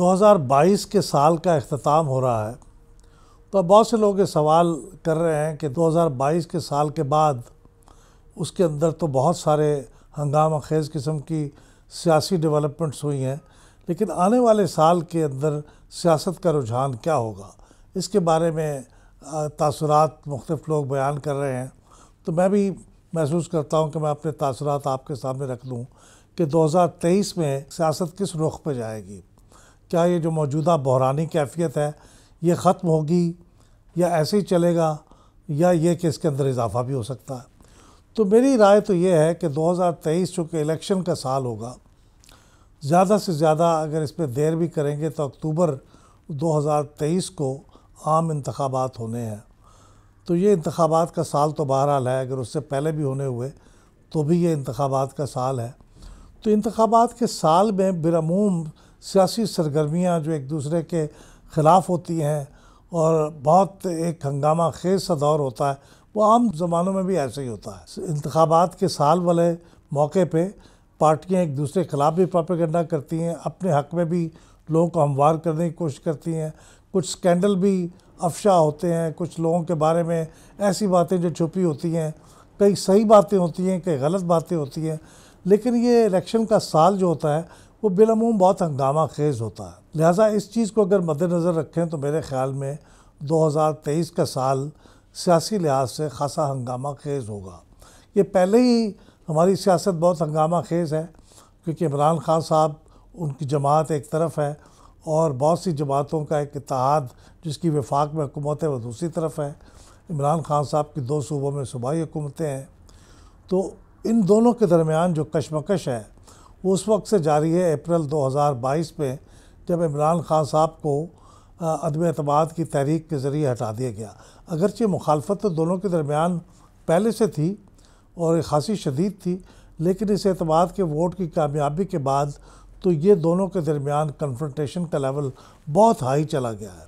2022 के साल का अख्ताम हो रहा है तो बहुत से लोग ये सवाल कर रहे हैं कि 2022 के साल के बाद उसके अंदर तो बहुत सारे हंगामा खेज़ किस्म की सियासी डेवलपमेंट्स हुई हैं लेकिन आने वाले साल के अंदर सियासत का रुझान क्या होगा इसके बारे में तासरात मुख्तफ लोग बयान कर रहे हैं तो मैं भी महसूस करता हूँ कि मैं अपने तासरात आपके सामने रख दूँ कि 2023 में सियासत किस रुख पर जाएगी क्या ये जो मौजूदा बहरानी कैफियत है ये ख़त्म होगी या ऐसे ही चलेगा या ये कि इसके अंदर इजाफा भी हो सकता है तो मेरी राय तो ये है कि 2023 चूँकि इलेक्शन का साल होगा ज़्यादा से ज़्यादा अगर इस पर देर भी करेंगे तो अक्टूबर 2023 को आम इंतबात होने हैं तो ये इंतबात का साल तो बहरहाल है अगर उससे पहले भी होने हुए तो भी ये इंतबात का साल है तो इंतबात के साल में बिरमूम सियासी सरगर्मियाँ जो एक दूसरे के ख़िलाफ़ होती हैं और बहुत एक हंगामा खेज सा दौर होता है वो आम ज़मानों में भी ऐसे ही होता है इंतबात के साल वाले मौके पर पार्टियाँ एक दूसरे के खिलाफ भी प्रोपेगेंडा करती हैं अपने हक में भी लोगों को हमवार करने की कोशिश करती हैं कुछ स्कैंडल भी अफशा होते हैं कुछ लोगों के बारे में ऐसी बातें जो छुपी होती हैं कई सही बातें होती हैं कई गलत बातें होती हैं लेकिन ये इलेक्शन का साल जो होता है वो बिलमूम बहुत हंगामा खेज होता है लिहाजा इस चीज़ को अगर मद्दनज़र रखें तो मेरे ख्याल में 2023 का साल सियासी लिहाज से खासा हंगामा खेज होगा ये पहले ही हमारी सियासत बहुत हंगामा खेज है क्योंकि इमरान खान साहब उनकी जमात एक तरफ है और बहुत सी जमातों का एक इतिहाद जिसकी विफाक में हुकूमत है वह दूसरी तरफ है इमरान खान साहब की दो सूबों में सूबाई हुकूमतें हैं तो इन दोनों के दरमियान जो कशमकश है वो उस वक्त से जारी है अप्रैल 2022 में जब इमरान खान साहब को अदम अतमाद की तहरीक के ज़रिए हटा दिया गया अगरचे मुखालफत तो दोनों के दरमियान पहले से थी और खासी शदीद थी लेकिन इस अतमाद के वोट की कामयाबी के बाद तो ये दोनों के दरमियान कन्फ्रटेशन का लेवल बहुत हाई चला गया है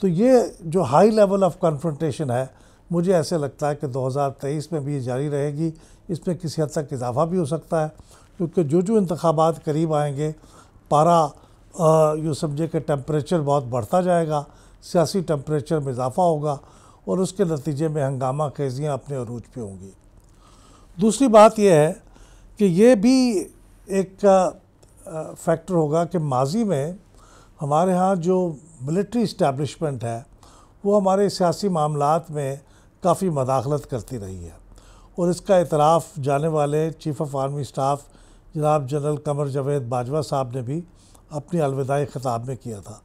तो ये जो हाई लेवल ऑफ कन्फ्रटेशन है मुझे ऐसे लगता है कि 2023 में भी ये जारी रहेगी इसमें किसी हद तक इजाफा भी हो सकता है क्योंकि जो जो इंतबात करीब आएंगे पारा यू समझे कि टम्परेचर बहुत बढ़ता जाएगा सियासी टम्परेचर में इजाफा होगा और उसके नतीजे में हंगामा खेजियाँ अपने अरूज पे होंगी दूसरी बात यह है कि ये भी एक फैक्टर होगा कि माजी में हमारे यहाँ जो मिलिट्री इस्टेबलिशमेंट है वो हमारे सियासी मामला में काफ़ी मदाखलत करती रही है और इसका इतराफ़ जाने वाले चीफ ऑफ आर्मी स्टाफ जनाब जनरल कमर जावेद बाजवा साहब ने भी अपनी अलविदाई ख़िताब में किया था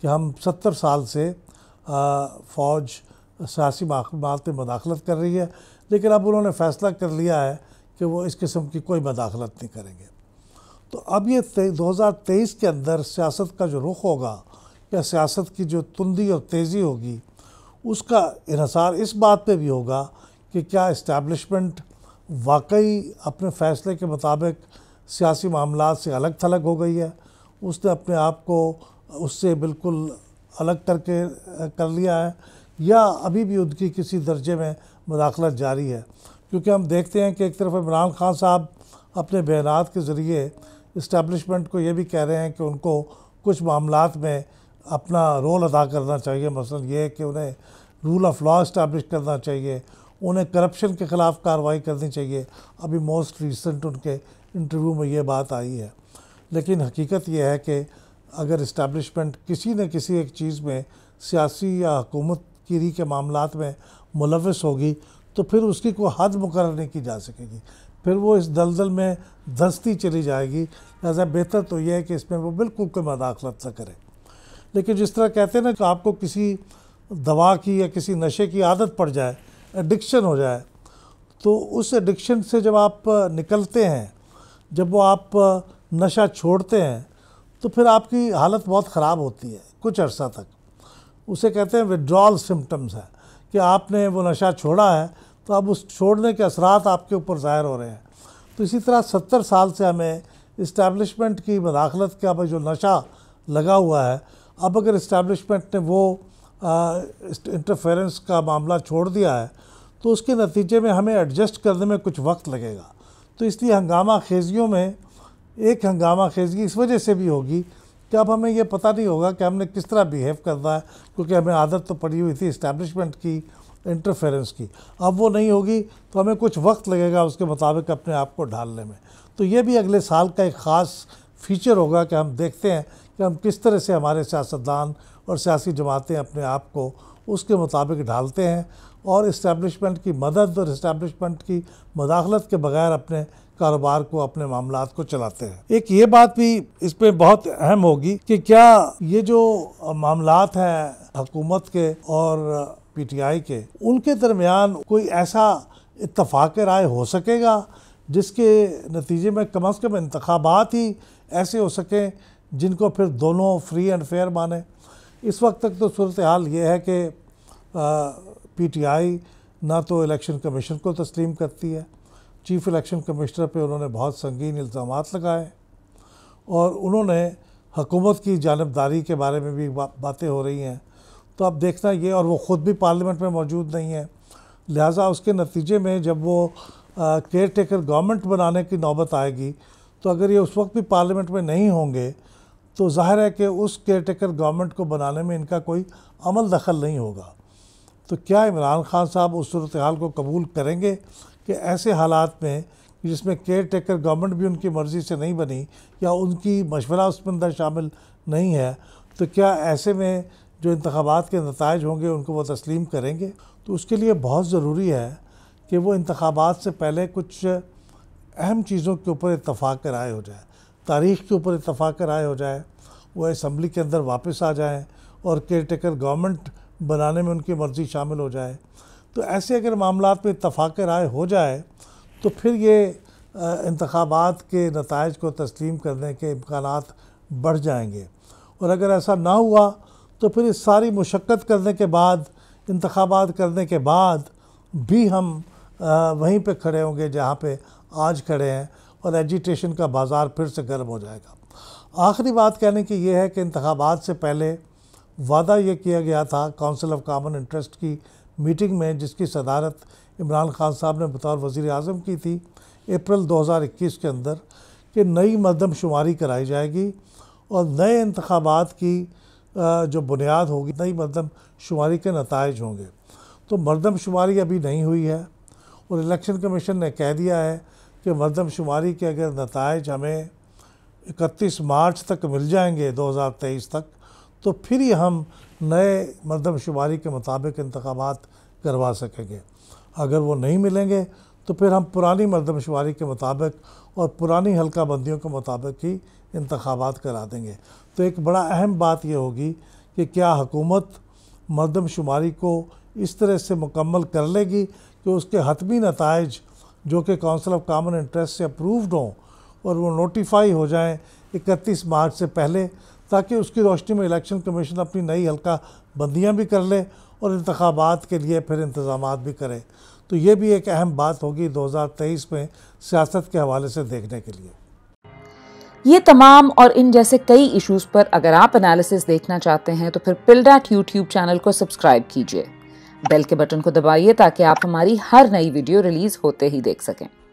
कि हम सत्तर साल से फ़ौज सियासी मालूमत में मदाखलत कर रही है लेकिन अब उन्होंने फ़ैसला कर लिया है कि वो इस किस्म की कोई मदाखलत नहीं करेंगे तो अब ये दो हज़ार तेईस के अंदर सियासत का जो रुख होगा या सियासत की जो तुंदी और तेज़ी होगी उसका इसार इस बात पे भी होगा कि क्या इस्टेबलिशमेंट वाकई अपने फ़ैसले के मुताबिक सियासी मामला से अलग थलग हो गई है उसने अपने आप को उससे बिल्कुल अलग करके कर लिया है या अभी भी उनकी किसी दर्जे में मुदाखलत जारी है क्योंकि हम देखते हैं कि एक तरफ इमरान खान साहब अपने बयान के ज़रिए इस्टेब्लिशमेंट को ये भी कह रहे हैं कि उनको कुछ मामला में अपना रोल अदा करना चाहिए मसलन ये कि उन्हें रूल ऑफ लॉ इस्टेब्लिश करना चाहिए उन्हें करप्शन के ख़िलाफ़ कार्रवाई करनी चाहिए अभी मोस्ट रिसेंट उनके इंटरव्यू में ये बात आई है लेकिन हकीकत यह है कि अगर इस्टबलिशमेंट किसी न किसी एक चीज़ में सियासी या हकूमत गिरी के मामला में मुलवस होगी तो फिर उसकी कोई हद मुकर नहीं की जा सकेगी फिर वो इस दलदल में धंसती चली जाएगी लिहाजा बेहतर तो यह है कि इसमें वो बिल्कुल कोई मदाखलत न करे लेकिन जिस तरह कहते हैं ना कि आपको किसी दवा की या किसी नशे की आदत पड़ जाए एडिक्शन हो जाए तो उस एडिक्शन से जब आप निकलते हैं जब वो आप नशा छोड़ते हैं तो फिर आपकी हालत बहुत ख़राब होती है कुछ अर्सा तक उसे कहते हैं विड्रॉल सिम्टम्स है कि आपने वो नशा छोड़ा है तो अब उस छोड़ने के असरात आपके ऊपर ज़ाहिर हो रहे हैं तो इसी तरह सत्तर साल से हमें इस्टेब्लिशमेंट की मदाखलत का जो नशा लगा हुआ है अब अगर इस्टेब्लिशमेंट ने वो इंटरफेरेंस का मामला छोड़ दिया है तो उसके नतीजे में हमें एडजस्ट करने में कुछ वक्त लगेगा तो इसलिए हंगामा खेजियों में एक हंगामा खेजगी इस वजह से भी होगी कि अब हमें यह पता नहीं होगा कि हमने किस तरह बिहेव करना है क्योंकि हमें आदत तो पड़ी हुई थी इस्टेब्लिशमेंट की इंटरफेरेंस की अब वो नहीं होगी तो हमें कुछ वक्त लगेगा उसके मुताबिक अपने आप को ढालने में तो ये भी अगले साल का एक ख़ास फीचर होगा कि हम देखते हैं कि हम किस तरह से हमारे सियासतदान और सियासी जमातें अपने आप को उसके मुताबिक ढालते हैं और इस्टेबलिशमेंट की मदद और इस्टेबलिशमेंट की मदाखलत के बगैर अपने कारोबार को अपने मामला को चलाते हैं एक ये बात भी इसमें बहुत अहम होगी कि क्या ये जो मामला हैं हकूमत के और पीटीआई के उनके दरमियान कोई ऐसा इतफाक़ राय हो सकेगा जिसके नतीजे में कम अज़ कम इंतबात ही ऐसे हो सकें जिनको फिर दोनों फ्री एंड फेयर माने इस वक्त तक तो सूरत हाल ये है कि पीटीआई ना तो इलेक्शन कमीशन को तस्लीम करती है चीफ इलेक्शन कमिश्नर पे उन्होंने बहुत संगीन इल्ज़ाम लगाए और उन्होंने हकूमत की जानबदारी के बारे में भी बा, बातें हो रही हैं तो आप देखना ये और वो ख़ुद भी पार्लियामेंट में मौजूद नहीं है लिहाजा उसके नतीजे में जब वो केयर टेकर गवर्नमेंट बनाने की नौबत आएगी तो अगर ये उस वक्त भी पार्लियामेंट में नहीं होंगे तो जाहिर है कि उस केयर टेकर गवर्नमेंट को बनाने में इनका कोई अमल दखल नहीं होगा तो क्या इमरान खान साहब उस सूरत हाल को कबूल करेंगे कि ऐसे हालात में जिसमें केयर टेकर गवर्नमेंट भी उनकी मर्ज़ी से नहीं बनी या उनकी मशवरा उसमें अंदर शामिल नहीं है तो क्या ऐसे में जो इंतबात के नतज होंगे उनको वो तस्लीम करेंगे तो उसके लिए बहुत ज़रूरी है कि वो इंतबात से पहले कुछ अहम चीज़ों के ऊपर इतफाक़ कराए हो जाए तारीख के ऊपर इतफाक़ कराए हो जाए वो इसम्बली के अंदर वापस आ जाएँ और केयर टेकर गवर्नमेंट बनाने में उनकी मर्ज़ी शामिल हो जाए तो ऐसे अगर मामला में इतफाक़ राय हो जाए तो फिर ये इंतबात के नतज को तस्लीम करने के इम्कान बढ़ जाएंगे और अगर ऐसा ना हुआ तो फिर इस सारी मुशक्क़त करने के बाद इंतबात करने के बाद भी हम वहीं पे खड़े होंगे जहाँ पे आज खड़े हैं और एजिटेशन का बाज़ार फिर से गर्म हो जाएगा आखिरी बात कहने की यह है कि इंतबात से पहले वादा ये किया गया था काउंसिल ऑफ कामन इंटरेस्ट की मीटिंग में जिसकी सदारत इमरान खान साहब ने बतौर वज़ी अजम की थी अप्रैल 2021 के अंदर कि नई मरदमशुमारी कराई जाएगी और नए इंतबात की जो बुनियाद होगी नई मरदमशुमारी के नतज होंगे तो मरदमशुमारी अभी नहीं हुई है और इलेक्शन कमीशन ने कह दिया है कि मरदमशुमारी के अगर नतज हमें इकतीस मार्च तक मिल जाएंगे 2023 तक तो फिर ही हम नए मरदमशुमारी के मुताबिक इंतबात करवा सकेंगे अगर वो नहीं मिलेंगे तो फिर हम पुरानी मरदमशुमारी के मुताबिक और पुरानी हल्का बंदियों के मुताबिक ही इंतबात करा देंगे तो एक बड़ा अहम बात यह होगी कि क्या हुकूमत मरदमशुमारी को इस तरह से मुकम्मल कर लेगी कि उसके हतमी नतज जो कि काउंसिल ऑफ कामन इंटरेस्ट से अप्रूव्ड हों और वो नोटिफाई हो जाएँ इकतीस मार्च से पहले ताकि उसकी रोशनी में इलेक्शन कमीशन अपनी नई हल्का बंदियाँ भी कर ले और इंतबात के लिए फिर इंतजाम भी करें तो ये भी एक अहम बात होगी 2023 में सियासत के हवाले से देखने के लिए ये तमाम और इन जैसे कई इश्यूज़ पर अगर आप एनालिसिस देखना चाहते हैं तो फिर पिलडाट यूट्यूब चैनल को सब्सक्राइब कीजिए बेल के बटन को दबाइए ताकि आप हमारी हर नई वीडियो रिलीज़ होते ही देख सकें